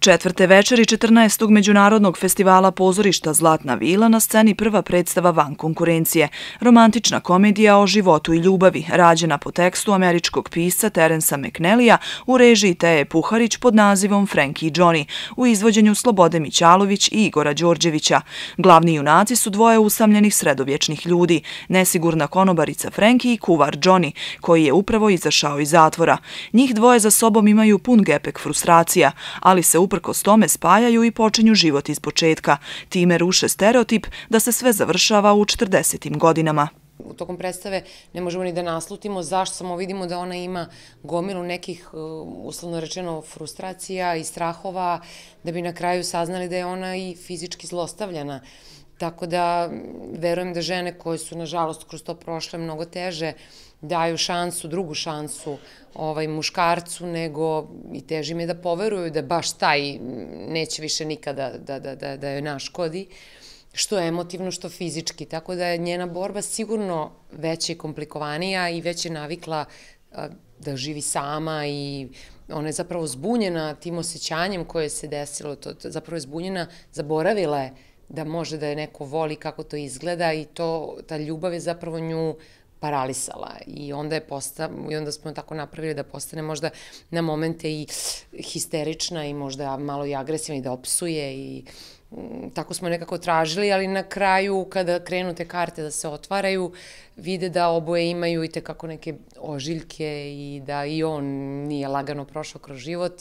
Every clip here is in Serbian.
Četvrte večeri 14. Međunarodnog festivala pozorišta Zlatna vila na sceni prva predstava van konkurencije, romantična komedija o životu i ljubavi, rađena po tekstu američkog pisca Terensa McNellija u režiji Teje Puharić pod nazivom Frankie i Johnny, u izvođenju Slobode Mićalović i Igora Đorđevića. Glavni junaci su dvoje usamljenih sredovječnih ljudi, nesigurna konobarica Frankie i kuvar Johnny, koji je upravo izašao iz zatvora. Njih dvoje za sobom imaju pun gepek frustracija, ali se upravo uprkos tome spajaju i počinju život iz početka. Time ruše stereotip da se sve završava u 40. godinama U tokom predstave ne možemo ni da naslutimo zašto samo vidimo da ona ima gomilu nekih, e, uslovno rečeno, frustracija i strahova, da bi na kraju saznali da je ona i fizički zlostavljana Tako da verujem da žene koje su nažalost kroz to prošle mnogo teže daju šansu, drugu šansu ovaj, muškarcu, nego i teži mi je da poveruju da baš taj neće više nikada da, da, da, da joj naškodi, što emotivno, što fizički. Tako da je njena borba sigurno veća i komplikovanija i već je navikla da živi sama i ona je zapravo zbunjena tim osjećanjem koje se desilo, to, to zapravo je zbunjena, zaboravila je da može da je neko voli kako to izgleda i to, ta ljubav je zapravo nju paralisala i onda je posta, i onda smo tako napravili da postane možda na momente i histerična i možda malo i agresivna i da opsuje i mm, tako smo nekako tražili, ali na kraju kada krenu te karte da se otvaraju, vide da oboje imaju i te kako neke ožiljke i da i on nije lagano prošao kroz život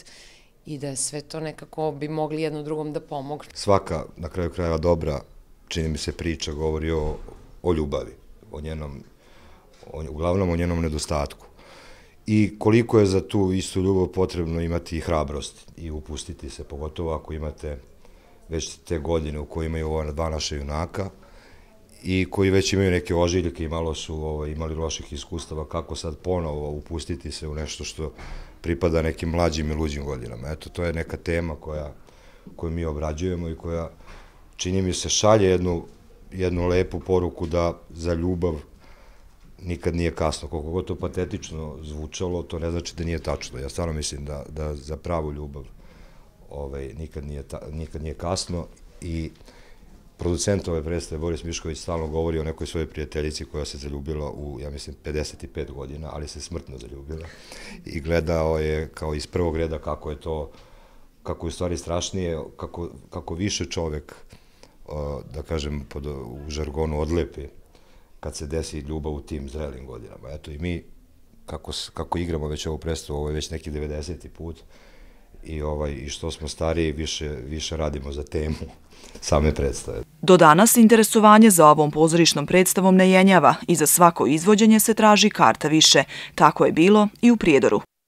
i da sve to nekako bi mogli jedno drugom da pomognu. Svaka, na kraju krajeva, dobra, čini mi se priča, govori o, o ljubavi, o njenom, o, uglavnom o njenom nedostatku. I koliko je za tu istu ljubav potrebno imati i hrabrost i upustiti se, pogotovo ako imate već te godine u kojima je ova dva naša junaka, i koji već imaju neke ožiljke i malo su ovo, ovaj, imali loših iskustava, kako sad ponovo upustiti se u nešto što pripada nekim mlađim i luđim godinama. Eto, to je neka tema koja, koju mi obrađujemo i koja, čini mi se, šalje jednu, jednu lepu poruku da za ljubav nikad nije kasno. Koliko god to patetično zvučalo, to ne znači da nije tačno. Ja stvarno mislim da, da za pravu ljubav ovaj, nikad, nije ta, nikad nije kasno i producent ove predstave Boris Mišković stalno govori o nekoj svojoj prijateljici koja se zaljubila u, ja mislim, 55 godina, ali se smrtno zaljubila. I gledao je kao iz prvog reda kako je to, kako je u stvari strašnije, kako, kako više čovek, da kažem pod, u žargonu, odlepi kad se desi ljubav u tim zrelim godinama. Eto i mi, kako, kako igramo već ovu predstavu, ovo je već neki 90. put, i ovaj i što smo stariji više više radimo za temu same predstave. Do danas interesovanje za ovom pozorišnom predstavom ne jenjava i za svako izvođenje se traži karta više. Tako je bilo i u Prijedoru.